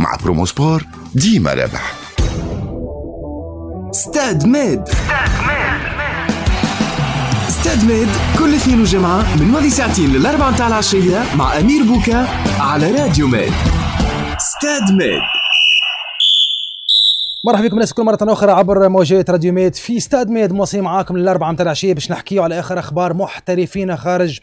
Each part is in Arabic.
مع برومو سبور ديما رابح ستاد ميد ستاد ميد ميد كل اثنين وجمعة من ماضي ساعتين للأربعة متاع العشية مع أمير بوكا على راديو ميد ستاد ميد مرحبا بكم الناس كل مرة أخرى عبر موجات راديو ميد في ستاد ميد مواصلين معاكم للأربعة متاع العشية باش نحكيو على آخر أخبار محترفين خارج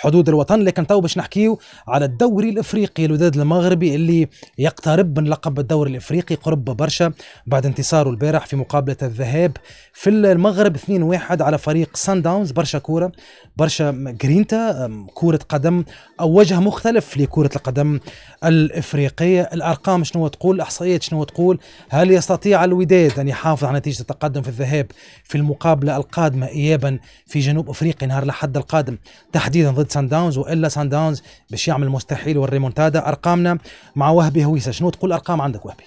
حدود الوطن لكن تو باش نحكيو على الدوري الافريقي الوداد المغربي اللي يقترب من لقب الدوري الافريقي قرب برشا بعد انتصاره البارح في مقابله الذهاب في المغرب 2-1 على فريق سان داونز برشا كوره برشا جرينتا كره قدم او وجه مختلف لكره القدم الافريقيه الارقام شنو تقول الاحصائيات شنو تقول هل يستطيع الوداد ان يحافظ على نتيجه التقدم في الذهاب في المقابله القادمه ايابا في جنوب افريقيا نهار الاحد القادم تحديدا ضد ضد سان داونز والا سان داونز باش يعمل المستحيل والريمونتادا ارقامنا مع وهبي هويسه شنو تقول ارقام عندك وهبي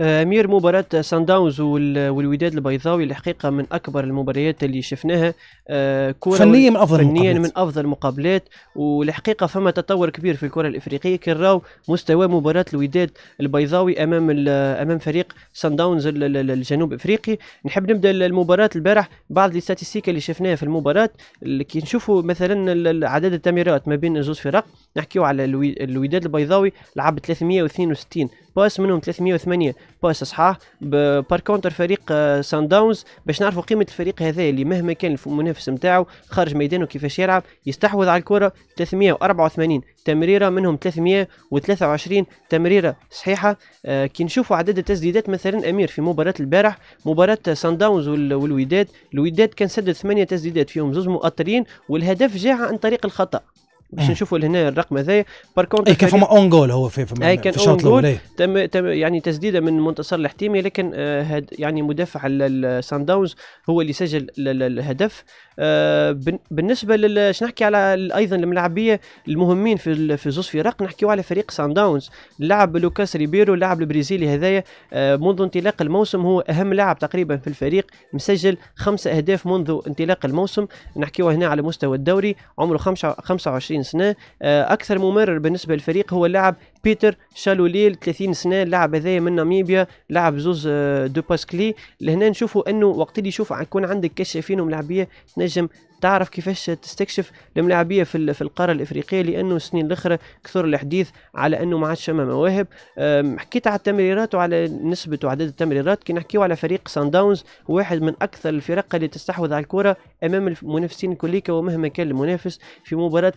امير آه، مباراه سان داونز والوداد البيضاوي الحقيقه من اكبر المباريات اللي شفناها آه، كره فنيا من افضل فنيا من افضل المقابلات والحقيقه فما تطور كبير في الكره الافريقيه كي راو مستوى مباراه الوداد البيضاوي امام امام فريق سان داونز الجنوب افريقي نحب نبدا المباراه البارح بعض الاستاتيستيكا اللي شفناها في المباراه كي نشوفوا مثلا عدد التمريرات ما بين زوج فرق نحكيو على الوداد البيضاوي لعب 362 باس منهم 308 باس صحاح بار كونتر فريق سان آه، داونز باش نعرفوا قيمه الفريق هذا اللي مهما كان المنافس نتاعو خارج ميدانه كيفاش يلعب يستحوذ على الكره 384 تمريره منهم 323 تمريره صحيحه آه، كي نشوفوا عدد التسديدات مثلا امير في مباراه البارح مباراه سان داونز والوداد الوداد كان سدد ثمانيه تسديدات فيهم زوج مؤطرين والهدف جاء عن طريق الخطا باش آه. نشوفوا لهنا الرقم هذايا اي كان فما اون جول هو في في, إيه، الشوط الاول تم تم يعني تسديده من منتصر الحتيمي لكن آه هد يعني مدافع السان داونز هو اللي سجل الهدف آه بالنسبه لش نحكي على ايضا الملاعبيه المهمين في في زوز فرق نحكيو على فريق سان داونز لاعب لوكاس ريبيرو اللاعب البرازيلي هذايا آه منذ انطلاق الموسم هو اهم لاعب تقريبا في الفريق مسجل خمسة اهداف منذ انطلاق الموسم نحكيو هنا على مستوى الدوري عمره 25 سنه آه، اكثر ممرر بالنسبه للفريق هو اللاعب بيتر شالوليل 30 سنه لاعب هذايا من ناميبيا لاعب زوز آه، دو باسكلي لهنا نشوفوا انه وقت اللي يشوف يكون عندك كشافين وملاعبيه تنجم تعرف كيفاش تستكشف الملاعبيه في في القاره الافريقيه لانه السنين الاخرى كثر الحديث على انه ما عادش فما مواهب حكيت على التمريرات وعلى نسبه وعدد التمريرات كي نحكيو على فريق سان داونز واحد من اكثر الفرق اللي تستحوذ على الكره امام المنافسين كليكا ومهما كان المنافس في مباراه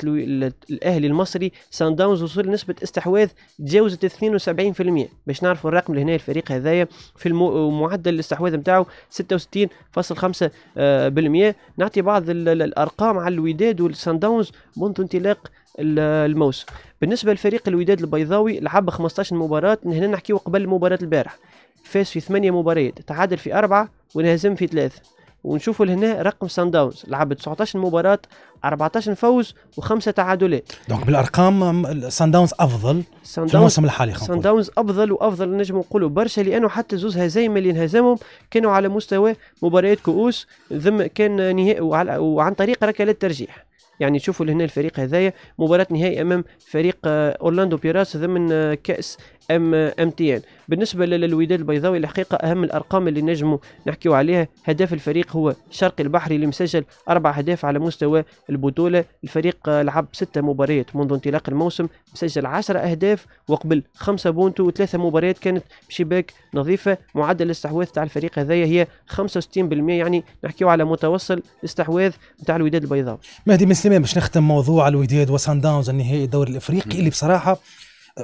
الاهلي المصري سان داونز وصل نسبه استحواذ تجاوزت 72% باش نعرفوا الرقم اللي هنا الفريق هذايا في المعدل الاستحواذ نتاعو 66.5% آه، نعطي بعض الارقام على الوداد والسان داونز منذ انطلاق الموسم بالنسبه لفريق الوداد البيضاوي لعب 15 مباراه هنا نحكيو قبل مباراه البارح فاز في ثمانية مباريات تعادل في أربعة وانهزم في 3 ونشوفوا لهنا رقم سان داونز لعب 19 مباراه 14 فوز وخمسه تعادلات دونك بالارقام سان داونز افضل في الموسم الحالي سان داونز افضل وافضل نجم نقولوا برشا لانه حتى زوز هزايم اللي انهزمهم كانوا على مستوى مباريات كؤوس ذم كان نهائي وعن طريق ركلات ترجيح يعني شوفوا لهنا الفريق هذايا مباراه نهائي امام فريق آه، اورلاندو بيراس ضمن آه، كاس ام آه، ام تي ان بالنسبه للوداد البيضاوي الحقيقه اهم الارقام اللي نجموا نحكيوا عليها هدف الفريق هو شرقي البحري اللي مسجل اربع اهداف على مستوى البطوله الفريق لعب ستة مباريات منذ انطلاق الموسم مسجل 10 اهداف وقبل خمسة بونتو وثلاثه مباريات كانت بشباك نظيفه معدل الاستحواذ تاع الفريق هذايا هي 65% يعني نحكيوا على متوسط استحواذ تاع الوداد البيضاوي مهدي سليمان باش نختم موضوع الوداد وسان داونز النهائي الدوري الافريقي اللي بصراحه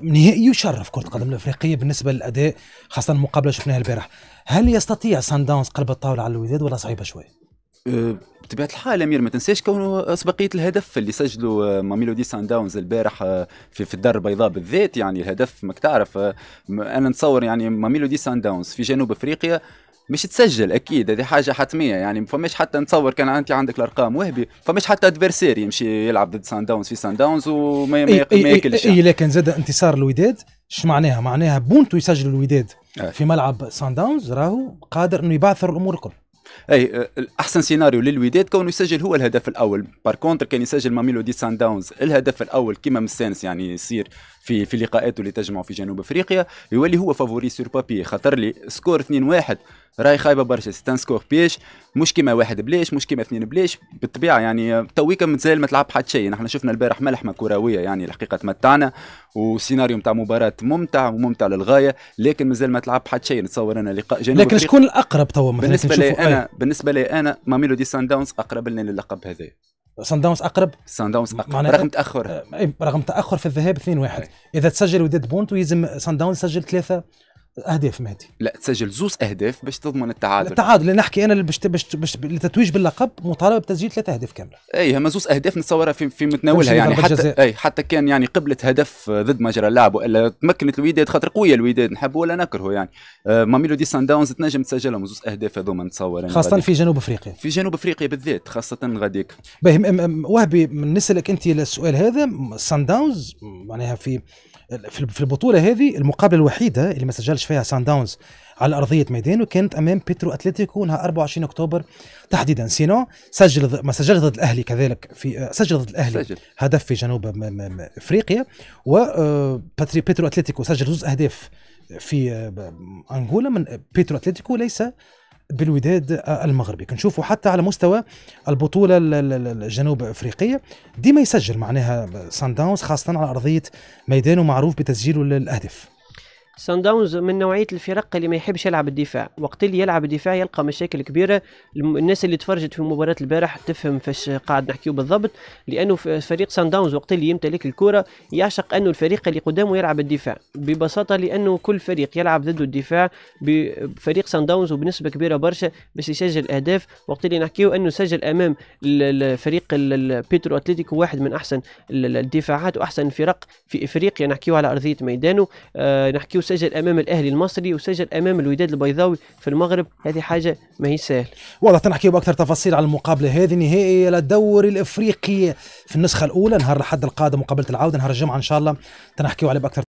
نهائي يشرف كره القدم الافريقيه بالنسبه للاداء خاصه المقابله شفناها البارح هل يستطيع سان داونز قلب الطاوله على الوداد ولا صعيبه شوي؟ أه، بطبيعه الحال امير ما تنساش كونه اسبقيه الهدف اللي سجله أه، ماميلودي سان داونز البارح أه، في, الدار البيضاء بالذات يعني الهدف ماك تعرف انا نتصور يعني ماميلودي سان داونز في جنوب افريقيا مش تسجل اكيد هذه حاجه حتميه يعني فماش حتى نتصور كان انت عندك الارقام وهبي فماش حتى ادفيرسير يمشي يلعب ضد سان داونز في سان داونز وما ما ياكلش اي لكن يعني. زاد انتصار الوداد اش معناها معناها بونتو يسجل الوداد آه. في ملعب سان داونز راهو قادر انه يبعثر الامور الكل اي آه، احسن سيناريو للوداد كونه يسجل هو الهدف الاول بار كونتر كان يسجل ماميلو دي سان داونز الهدف الاول كيما مستانس يعني يصير في في لقاءاته اللي تجمعوا في جنوب افريقيا يولي هو فافوري سور بابي خاطر لي سكور 2-1 راهي خايبه برشا ستان سكور بيش مش كيما واحد بليش مش كيما اثنين بليش بالطبيعه يعني تويكا مازال ما تلعب حتى شيء نحن شفنا البارح ملحمه كرويه يعني الحقيقه تمتعنا وسيناريو نتاع مباراه ممتع وممتع للغايه لكن مازال ما تلعب حتى شيء نتصور انا لقاء جنوب لكن شكون الاقرب توا بالنسبه لي انا بالنسبه لي انا ما ميلودي سان داونز اقرب لنا للقب هذا سان داونز اقرب سان داونز اقرب رغم تاخر إيه، رغم تاخر في الذهاب 2-1 إيه. اذا تسجل وداد بونت ويلزم سان داونز يسجل ثلاثه اهداف مهدي لا تسجل زوز اهداف باش تضمن التعادل التعادل نحكي انا باش باش باش لتتويج باللقب مطالبه بتسجيل ثلاثه اهداف كامله اي هما زوز اهداف نتصورها في, في متناولها يعني حتى جزاء. اي حتى كان يعني قبلت هدف ضد مجرى اللعب والا تمكنت الوداد خاطر قويه الوداد نحبه ولا نكرهه يعني آه دي سان داونز تنجم تسجلهم زوز اهداف هذوما نتصور يعني خاصه غديك. في جنوب افريقيا في جنوب افريقيا بالذات خاصه غاديك باهي وهبي نسالك انت السؤال هذا سان داونز معناها في في البطوله هذه المقابله الوحيده اللي ما سجلش فيها سان داونز على ارضيه ميدانه كانت امام بيترو اتلتيكو نهار 24 اكتوبر تحديدا سينو سجل ما سجل ضد الاهلي كذلك في آه، سجل ضد الاهلي سجل. هدف في جنوب افريقيا و آه، بيترو اتلتيكو سجل زوز اهداف في آه، انغولا من بيترو اتلتيكو ليس بالوداد المغربي كنشوفوا حتى على مستوى البطوله الجنوب افريقيه ديما يسجل معناها سان داونز خاصه على ارضيه ميدانه معروف بتسجيله للاهداف سان داونز من نوعيه الفرق اللي ما يحبش يلعب الدفاع وقت اللي يلعب الدفاع يلقى مشاكل كبيره الناس اللي تفرجت في مباراه البارح تفهم فاش قاعد نحكيو بالضبط لانه فريق سان داونز وقت اللي يمتلك الكره يعشق انه الفريق اللي قدامه يلعب الدفاع ببساطه لانه كل فريق يلعب ضد الدفاع بفريق سان داونز وبنسبه كبيره برشا باش يسجل اهداف وقت اللي نحكيو انه سجل امام الفريق بيترو اتلتيكو واحد من احسن الدفاعات واحسن الفرق في افريقيا نحكيو على ارضيه ميدانه آه، نحكيو وسجل امام الاهلي المصري وسجل امام الوداد البيضاوي في المغرب هذه حاجه ما هي سهل والله تنحكيوا باكثر تفاصيل على المقابله هذه نهائي للدوري الافريقي في النسخه الاولى نهار الاحد القادم مقابله العوده نهار الجمعه ان شاء الله تنحكيوا على باكثر